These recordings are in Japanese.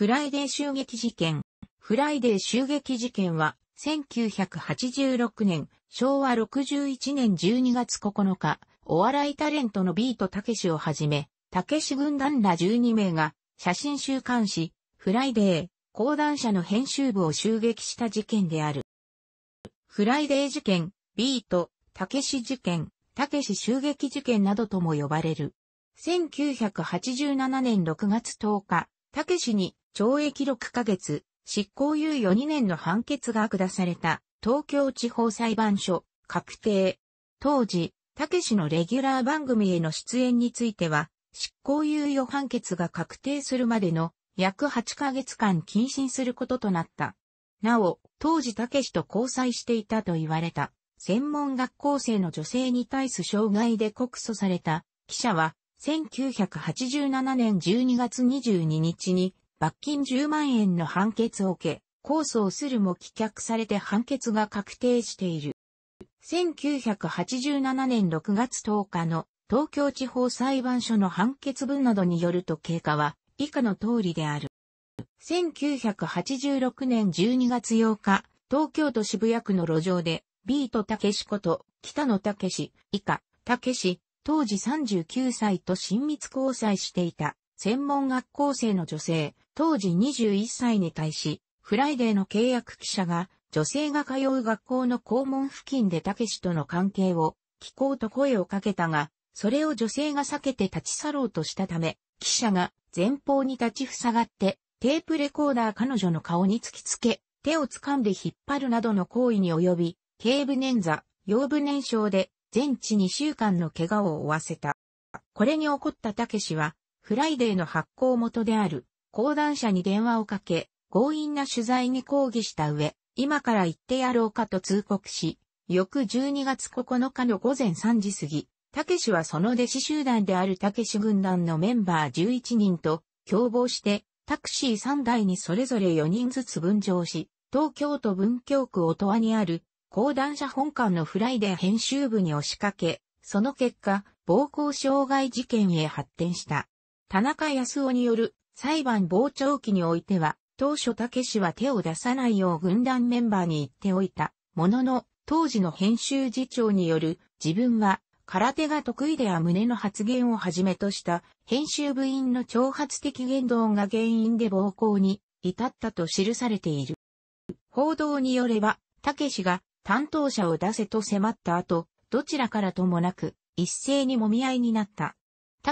フライデー襲撃事件。フライデー襲撃事件は、1986年、昭和61年12月9日、お笑いタレントのビートたけしをはじめ、たけし軍団ら12名が、写真週刊誌、フライデー、講談社の編集部を襲撃した事件である。フライデー事件、ビート、たけし事件、たけし襲撃事件などとも呼ばれる。1987年6月10日、たけしに懲役6ヶ月、執行猶予2年の判決が下された、東京地方裁判所、確定。当時、たけしのレギュラー番組への出演については、執行猶予判決が確定するまでの約8ヶ月間謹慎することとなった。なお、当時たけしと交際していたと言われた、専門学校生の女性に対す障害で告訴された記者は、1987年12月22日に罰金10万円の判決を受け、控訴をするも棄却されて判決が確定している。1987年6月10日の東京地方裁判所の判決文などによると経過は以下の通りである。1986年12月8日、東京都渋谷区の路上で、ビートたけしこと、北野たけし、以下、たけし、当時39歳と親密交際していた、専門学校生の女性、当時21歳に対し、フライデーの契約記者が、女性が通う学校の校門付近でたけしとの関係を聞こうと声をかけたが、それを女性が避けて立ち去ろうとしたため、記者が前方に立ち塞がって、テープレコーダー彼女の顔に突きつけ、手を掴んで引っ張るなどの行為に及び、頸部捻挫、腰部捻傷で全治2週間の怪我を負わせた。これに怒ったたけしは、フライデーの発行元である講談社に電話をかけ、強引な取材に抗議した上、今から行ってやろうかと通告し、翌12月9日の午前3時過ぎ、たけしはその弟子集団であるたけし軍団のメンバー11人と共謀して、タクシー3台にそれぞれ4人ずつ分乗し、東京都文京区音羽にある、講談社本館のフライデー編集部に押しかけ、その結果、暴行傷害事件へ発展した。田中康夫による裁判傍聴期においては、当初け氏は手を出さないよう軍団メンバーに言っておいた。ものの、当時の編集次長による、自分は空手が得意では胸の発言をはじめとした編集部員の挑発的言動が原因で暴行に至ったと記されている。報道によれば、け氏が担当者を出せと迫った後、どちらからともなく、一斉にもみ合いになった。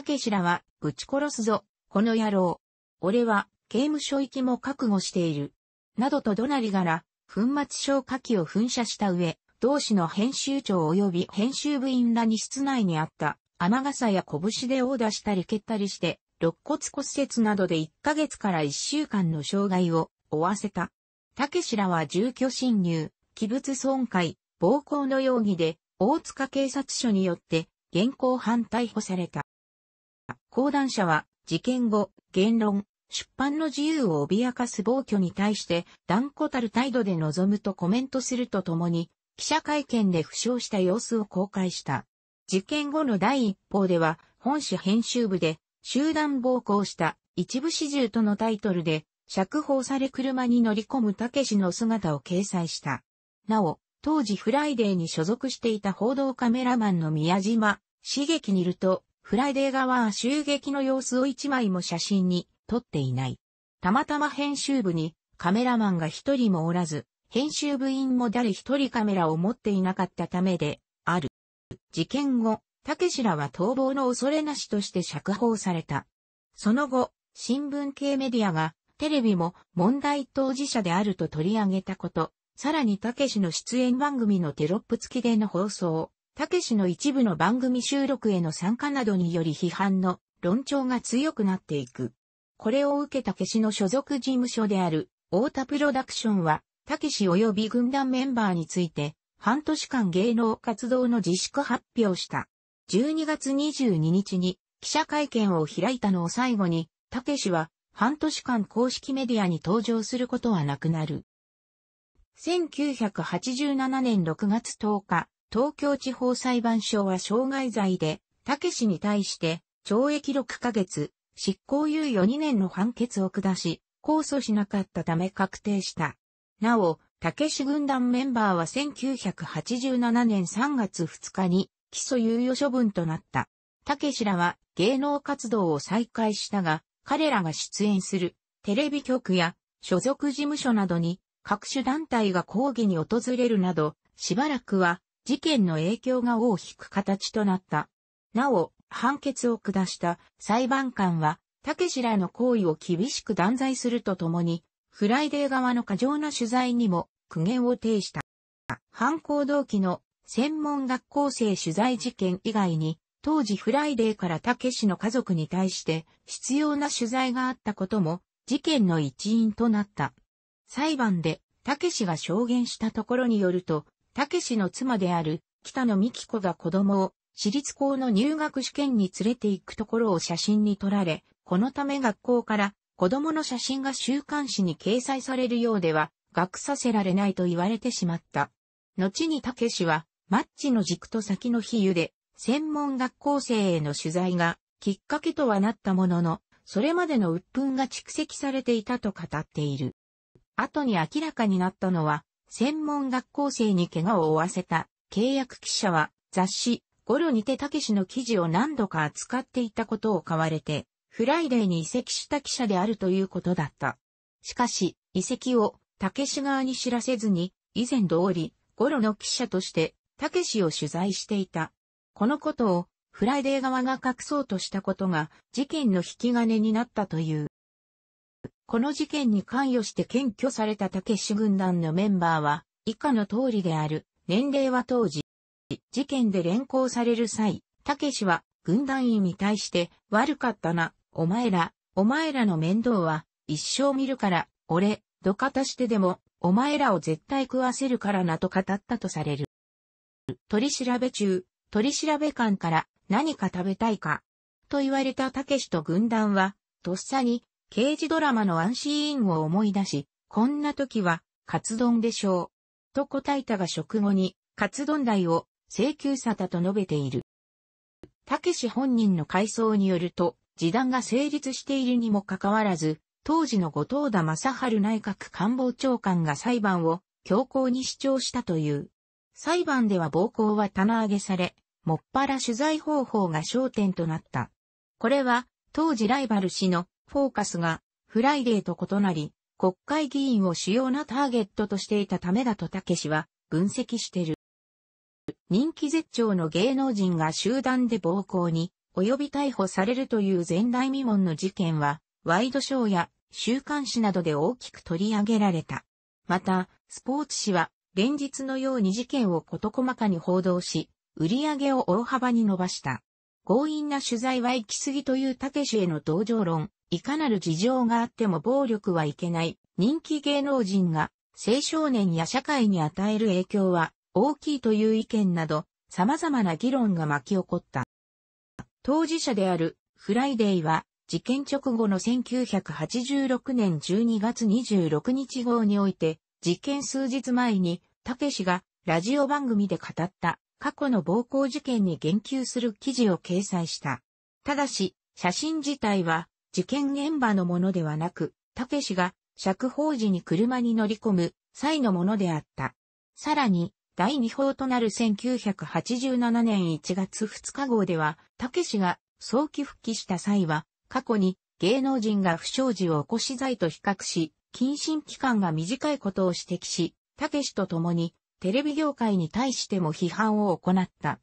け氏らは、ぶち殺すぞ、この野郎、俺は刑務所行きも覚悟している。などと怒鳴り柄、粉末消火器を噴射した上、同氏の編集長及び編集部員らに室内にあった雨傘や拳で殴打したり蹴ったりして、肋骨骨折などで1ヶ月から1週間の障害を負わせた。竹氏らは住居侵入、器物損壊、暴行の容疑で、大塚警察署によって現行犯逮捕された。講談社は事件後、言論、出版の自由を脅かす暴挙に対して断固たる態度で臨むとコメントするとともに、記者会見で負傷した様子を公開した。事件後の第一報では、本誌編集部で、集団暴行した一部始終とのタイトルで、釈放され車に乗り込むたけしの姿を掲載した。なお、当時フライデーに所属していた報道カメラマンの宮島、茂樹にいると、フライデー側は襲撃の様子を一枚も写真に撮っていない。たまたま編集部にカメラマンが一人もおらず、編集部員も誰一人カメラを持っていなかったためで、ある。事件後、けしらは逃亡の恐れなしとして釈放された。その後、新聞系メディアが、テレビも問題当事者であると取り上げたこと、さらにけしの出演番組のテロップ付きでの放送、たけしの一部の番組収録への参加などにより批判の論調が強くなっていく。これを受けたけしの所属事務所である、太田プロダクションは、たけし及び軍団メンバーについて、半年間芸能活動の自粛発表した。12月22日に記者会見を開いたのを最後に、たけしは半年間公式メディアに登場することはなくなる。1987年6月10日、東京地方裁判所は傷害罪で、たけしに対して、懲役6ヶ月、執行猶予2年の判決を下し、控訴しなかったため確定した。なお、たけし軍団メンバーは1987年3月2日に、起訴猶予処分となった。たけしらは芸能活動を再開したが、彼らが出演するテレビ局や所属事務所などに各種団体が抗議に訪れるなど、しばらくは事件の影響が尾を引く形となった。なお、判決を下した裁判官は、竹しらの行為を厳しく断罪するとともに、フライデー側の過剰な取材にも苦言を呈した。犯行動機の専門学校生取材事件以外に、当時フライデーから竹氏の家族に対して必要な取材があったことも事件の一因となった。裁判で竹氏が証言したところによると、たけしの妻である北野美紀子が子供を私立校の入学試験に連れて行くところを写真に撮られ、このため学校から子供の写真が週刊誌に掲載されるようでは、学させられないと言われてしまった。後にたけしは、マッチの軸と先の比喩で、専門学校生への取材がきっかけとはなったものの、それまでの鬱憤が蓄積されていたと語っている。後に明らかになったのは、専門学校生に怪我を負わせた契約記者は雑誌ゴロにてたけしの記事を何度か扱っていたことを買われて、フライデーに移籍した記者であるということだった。しかし、移籍をたけし側に知らせずに、以前通り、ゴロの記者として、たけしを取材していた。このことを、フライデー側が隠そうとしたことが、事件の引き金になったという。この事件に関与して検挙されたたけし軍団のメンバーは、以下の通りである。年齢は当時、事件で連行される際、たけしは軍団員に対して悪かったな、お前ら、お前らの面倒は一生見るから、俺、どかたしてでも、お前らを絶対食わせるからなと語ったとされる。取り調べ中、取り調べ官から何か食べたいか、と言われたたけしと軍団は、とっさに刑事ドラマのワンシーンを思い出し、こんな時は、カツ丼でしょう。と答えたが食後に、カツ丼代を請求さたと述べている。たけし本人の回想によると、時短が成立しているにもかかわらず、当時の後藤田正春内閣官房長官が裁判を強行に主張したという。裁判では暴行は棚上げされ、もっぱら取材方法が焦点となった。これは、当時ライバル氏のフォーカスがフライデーと異なり、国会議員を主要なターゲットとしていたためだとたけしは分析してる。人気絶頂の芸能人が集団で暴行に及び逮捕されるという前代未聞の事件は、ワイドショーや週刊誌などで大きく取り上げられた。また、スポーツ誌は連日のように事件を事細かに報道し、売り上げを大幅に伸ばした。強引な取材は行き過ぎというたけしへの同情論、いかなる事情があっても暴力はいけない、人気芸能人が青少年や社会に与える影響は大きいという意見など、様々な議論が巻き起こった。当事者であるフライデーは、事件直後の1986年12月26日号において、事件数日前に、たけしがラジオ番組で語った過去の暴行事件に言及する記事を掲載した。ただし、写真自体は事件現場のものではなく、たけしが釈放時に車に乗り込む際のものであった。さらに、第2報となる1987年1月2日号では、たけしが早期復帰した際は、過去に芸能人が不祥事を起こし罪と比較し、謹慎期間が短いことを指摘し、たけしと共にテレビ業界に対しても批判を行った。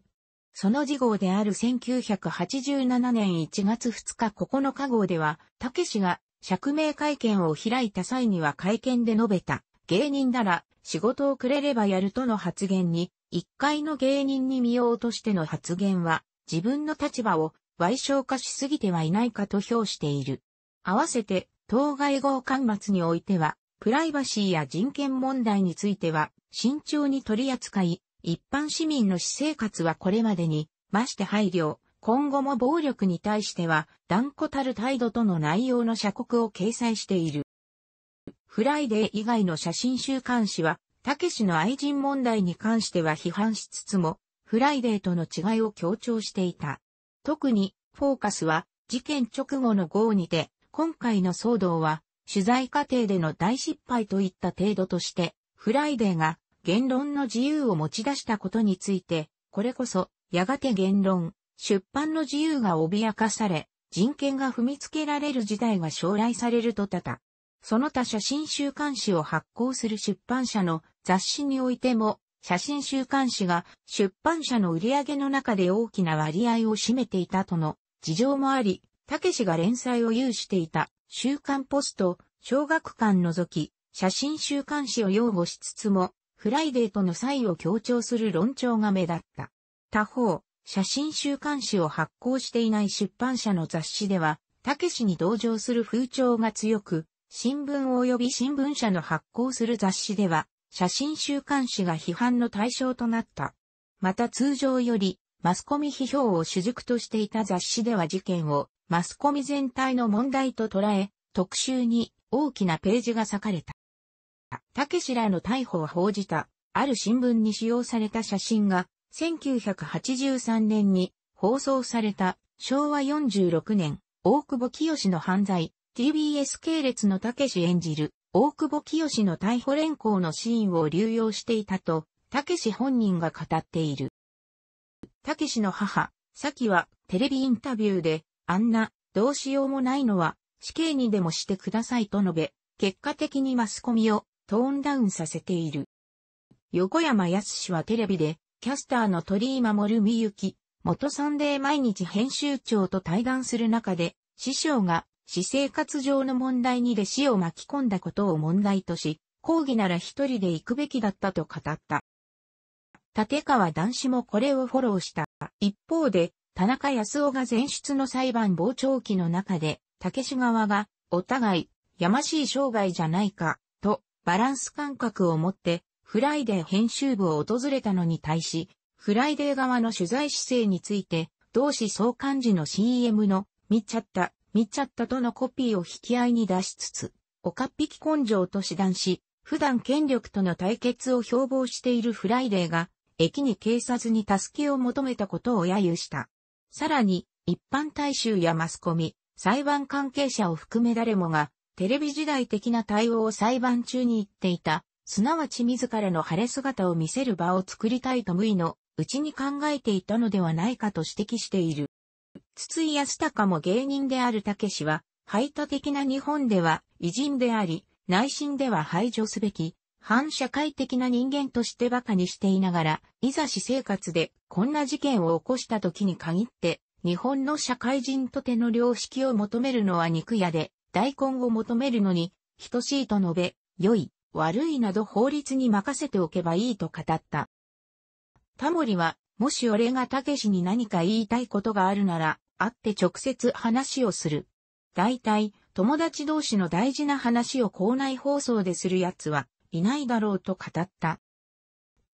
その事号である1987年1月2日9日号では、たけしが釈明会見を開いた際には会見で述べた、芸人なら仕事をくれればやるとの発言に、一回の芸人に見ようとしての発言は、自分の立場を賠償化しすぎてはいないかと評している。合わせて、当該号刊末においては、プライバシーや人権問題については、慎重に取り扱い、一般市民の私生活はこれまでに、まして配慮、今後も暴力に対しては断固たる態度との内容の社国を掲載している。フライデー以外の写真週刊誌は、たけしの愛人問題に関しては批判しつつも、フライデーとの違いを強調していた。特に、フォーカスは、事件直後の号にて、今回の騒動は、取材過程での大失敗といった程度として、フライデーが言論の自由を持ち出したことについて、これこそ、やがて言論、出版の自由が脅かされ、人権が踏みつけられる事態が将来されるとたた。その他写真週刊誌を発行する出版社の雑誌においても、写真週刊誌が出版社の売り上げの中で大きな割合を占めていたとの事情もあり、たけしが連載を有していた週刊ポスト、小学館除き、写真週刊誌を擁護しつつも、フライデーとの差異を強調する論調が目立った。他方、写真週刊誌を発行していない出版社の雑誌では、たけしに同情する風潮が強く、新聞及び新聞社の発行する雑誌では、写真週刊誌が批判の対象となった。また通常より、マスコミ批評を主軸としていた雑誌では事件を、マスコミ全体の問題と捉え、特集に大きなページが割かれた。、たけしらの逮捕を報じた、ある新聞に使用された写真が、1983年に放送された昭和46年、大久保清の犯罪、TBS 系列のたけし演じる、大久保清の逮捕連行のシーンを流用していたと、たけし本人が語っている。たけしの母、さきはテレビインタビューで、あんな、どうしようもないのは、死刑にでもしてくださいと述べ、結果的にマスコミをトーンダウンさせている。横山康はテレビで、キャスターの鳥居守美幸、元サンデー毎日編集長と対談する中で、師匠が、私生活上の問題に弟子を巻き込んだことを問題とし、講義なら一人で行くべきだったと語った。立川男子もこれをフォローした。一方で、田中康夫が前出の裁判傍聴期の中で、竹志側が、お互い、やましい生涯じゃないか、バランス感覚を持って、フライデー編集部を訪れたのに対し、フライデー側の取材姿勢について、同志総幹事の CM の、見ちゃった、見ちゃったとのコピーを引き合いに出しつつ、おかっぴき根性と師団し、普段権力との対決を標榜しているフライデーが、駅に警察に助けを求めたことを揶揄した。さらに、一般大衆やマスコミ、裁判関係者を含め誰もが、テレビ時代的な対応を裁判中に言っていた、すなわち自らの晴れ姿を見せる場を作りたいと無意のうちに考えていたのではないかと指摘している。筒井康隆も芸人であるたけしは、排他的な日本では偉人であり、内心では排除すべき、反社会的な人間として馬鹿にしていながら、いざ私生活でこんな事件を起こした時に限って、日本の社会人とての良識を求めるのは肉屋で、大根を求めるのに、等しいと述べ、良い、悪いなど法律に任せておけばいいと語った。タモリは、もし俺がたけしに何か言いたいことがあるなら、会って直接話をする。大体、友達同士の大事な話を校内放送でする奴はいないだろうと語った。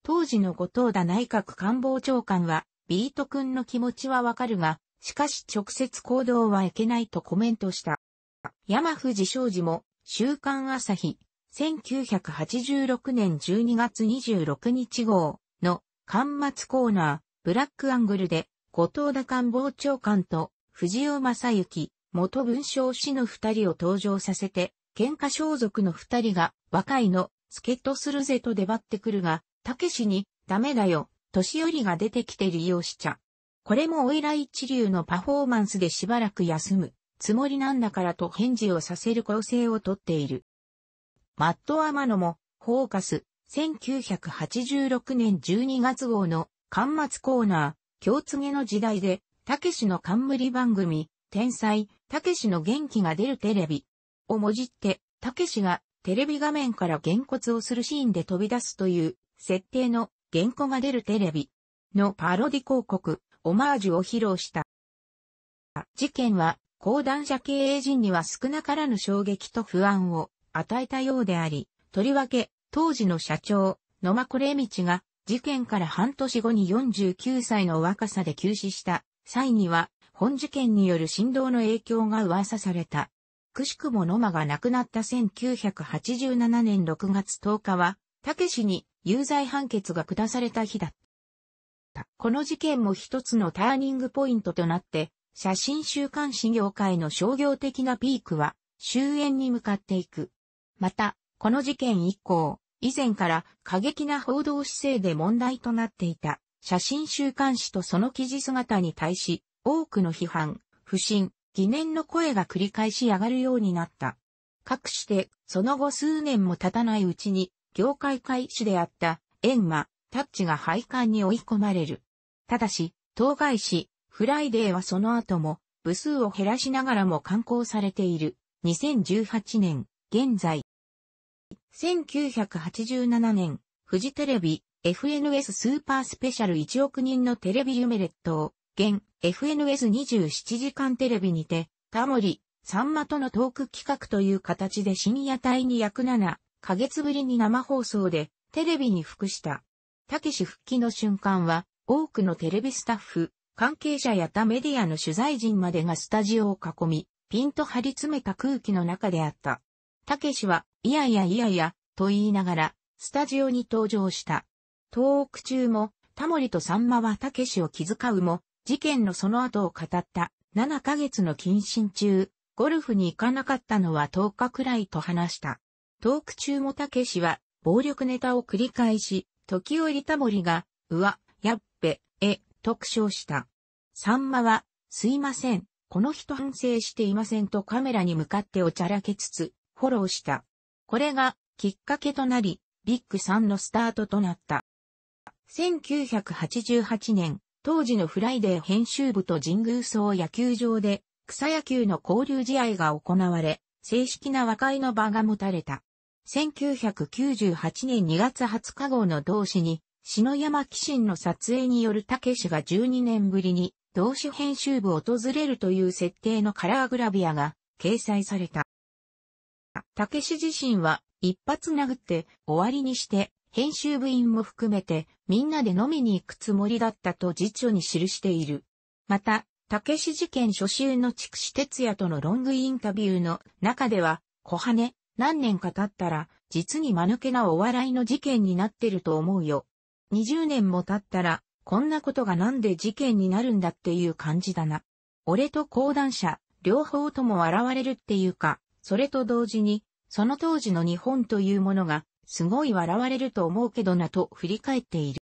当時の後藤田内閣官房長官は、ビート君の気持ちはわかるが、しかし直接行動はいけないとコメントした。山藤昌司も、週刊朝日、1986年12月26日号の、刊末コーナー、ブラックアングルで、後藤田官房長官と、藤尾正幸、元文章師の二人を登場させて、喧嘩装束の二人が、若いの、助っ人するぜと出張ってくるが、たけしに、ダメだよ、年寄りが出てきて利用しちゃ。これもおいら一流のパフォーマンスでしばらく休む。つもりなんだからと返事をさせる構成をとっている。マット・アマノも、フォーカス、1986年12月号の、端末コーナー、京告の時代で、たけしの冠番組、天才、たけしの元気が出るテレビ、をもじって、たけしが、テレビ画面から原骨をするシーンで飛び出すという、設定の、原骨が出るテレビ、のパロディ広告、オマージュを披露した。事件は、講談社経営陣には少なからぬ衝撃と不安を与えたようであり、とりわけ、当時の社長、野間れ道が、事件から半年後に49歳の若さで急死した際には、本事件による振動の影響が噂された。くしくも野間が亡くなった1987年6月10日は、武けに有罪判決が下された日だった。この事件も一つのターニングポイントとなって、写真週刊誌業界の商業的なピークは終焉に向かっていく。また、この事件以降、以前から過激な報道姿勢で問題となっていた写真週刊誌とその記事姿に対し多くの批判、不信、疑念の声が繰り返し上がるようになった。かくして、その後数年も経たないうちに、業界開始であった、エンマ、タッチが廃刊に追い込まれる。ただし、当該誌、フライデーはその後も部数を減らしながらも刊行されている。2018年、現在。1987年、フジテレビ、FNS スーパースペシャル1億人のテレビ夢列島、現、FNS27 時間テレビにて、タモリ、サンマとのトーク企画という形で深夜帯に約7、ヶ月ぶりに生放送で、テレビに服した。たけし復帰の瞬間は、多くのテレビスタッフ、関係者や他メディアの取材陣までがスタジオを囲み、ピンと張り詰めた空気の中であった。たけしは、いやいやいやいや、と言いながら、スタジオに登場した。トーク中も、タモリとさんまはたけしを気遣うも、事件のその後を語った、7ヶ月の謹慎中、ゴルフに行かなかったのは10日くらいと話した。トーク中もたけしは、暴力ネタを繰り返し、時折タモリが、うわ、やっべ、え、特賞した。サンマは、すいません、この人反省していませんとカメラに向かっておちゃらけつつ、フォローした。これが、きっかけとなり、ビッグさんのスタートとなった。1988年、当時のフライデー編集部と神宮荘野球場で、草野球の交流試合が行われ、正式な和解の場が持たれた。1998年2月20日号の同誌に、篠山紀信の撮影によるたけしが12年ぶりに、同種編集部を訪れるという設定のカラーグラビアが掲載された。たけし自身は一発殴って終わりにして編集部員も含めてみんなで飲みに行くつもりだったと辞書に記している。また、たけし事件初週の筑紫哲也とのロングインタビューの中では、小羽、何年か経ったら、実に間抜けなお笑いの事件になってると思うよ。20年も経ったら、こんなことがなんで事件になるんだっていう感じだな。俺と講談社、両方とも笑われるっていうか、それと同時に、その当時の日本というものが、すごい笑われると思うけどなと振り返っている。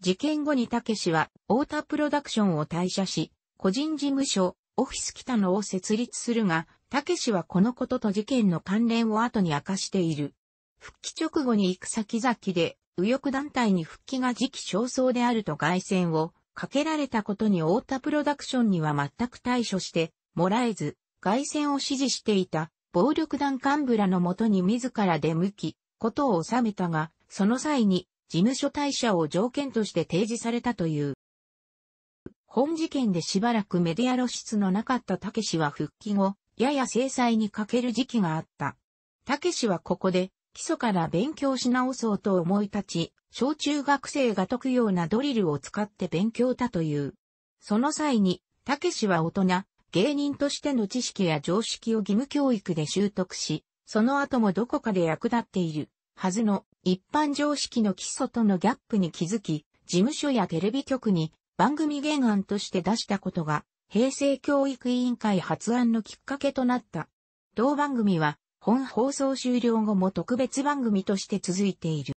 事件後にたけしは、太田プロダクションを退社し、個人事務所、オフィス北野を設立するが、たけしはこのことと事件の関連を後に明かしている。復帰直後に行く先々で、右翼団体に復帰が時期尚早であると外線をかけられたことに太田プロダクションには全く対処してもらえず、外戦を支持していた暴力団幹部らのもとに自ら出向き、ことを収めたが、その際に事務所退社を条件として提示されたという。本事件でしばらくメディア露出のなかったたけしは復帰後、やや制裁にかける時期があった。たけしはここで基礎から勉強し直そうと思い立ち、小中学生が解くようなドリルを使って勉強だという。その際に、たけしは大人、芸人としての知識や常識を義務教育で習得し、その後もどこかで役立っているはずの一般常識の基礎とのギャップに気づき、事務所やテレビ局に番組原案として出したことが、平成教育委員会発案のきっかけとなった。同番組は、本放送終了後も特別番組として続いている。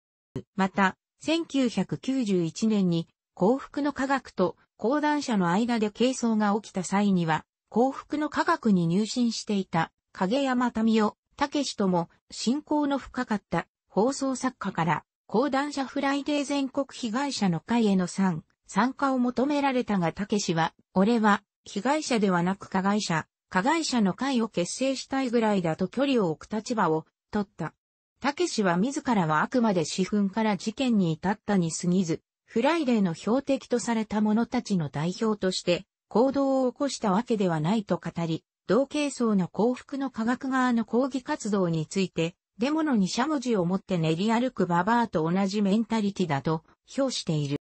また、1991年に幸福の科学と講談社の間で競争が起きた際には、幸福の科学に入信していた影山民夫、武史とも信仰の深かった放送作家から講談社フライデー全国被害者の会への参、参加を求められたが武史は、俺は被害者ではなく加害者、加害者の会を結成したいぐらいだと距離を置く立場を取った。たけしは自らはあくまで私憤から事件に至ったに過ぎず、フライデーの標的とされた者たちの代表として行動を起こしたわけではないと語り、同系層の幸福の科学側の抗議活動について、デモのにしゃもじを持って練り歩くババアと同じメンタリティだと評している。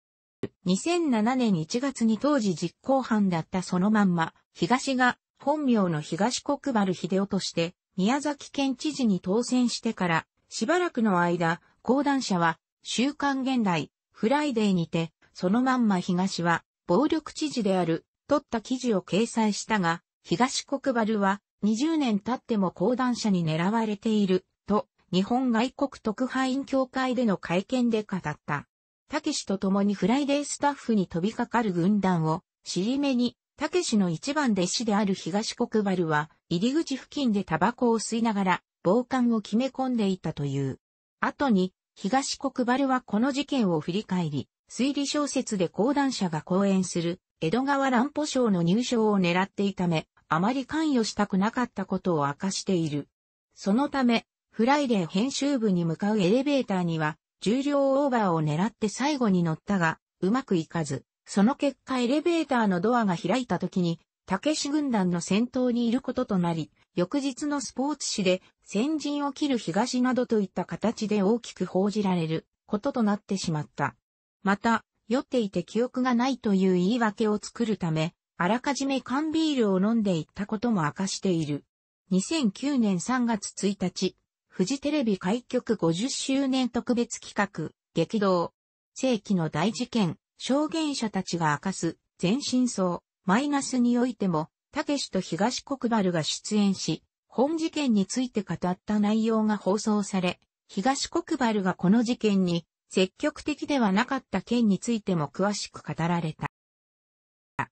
2007年1月に当時実行犯だったそのまんま、東が本名の東国原秀夫として、宮崎県知事に当選してから、しばらくの間、講談社は、週刊現代、フライデーにて、そのまんま東は、暴力知事である、取った記事を掲載したが、東国原は、20年経っても講談社に狙われている、と、日本外国特派員協会での会見で語った。たけしと共にフライデースタッフに飛びかかる軍団を、尻目に、たけしの一番弟子である東国原は、入り口付近でタバコを吸いながら、暴漢を決め込んでいたという。後に、東国原はこの事件を振り返り、推理小説で講談社が講演する、江戸川乱歩賞の入賞を狙っていため、あまり関与したくなかったことを明かしている。そのため、フライデー編集部に向かうエレベーターには、重量オーバーを狙って最後に乗ったが、うまくいかず、その結果エレベーターのドアが開いた時に、たけし軍団の先頭にいることとなり、翌日のスポーツ紙で、先陣を切る東などといった形で大きく報じられることとなってしまった。また、酔っていて記憶がないという言い訳を作るため、あらかじめ缶ビールを飲んでいったことも明かしている。2009年3月1日、富士テレビ開局50周年特別企画、激動。世紀の大事件、証言者たちが明かす全真相、マイナスにおいても、たけしと東国原が出演し、本事件について語った内容が放送され、東国原がこの事件に積極的ではなかった件についても詳しく語られた。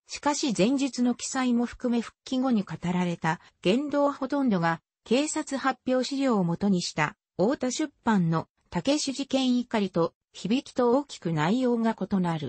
しかし前日の記載も含め復帰後に語られた言動ほとんどが警察発表資料をもとにした大田出版の竹志事件怒りと響きと大きく内容が異なる。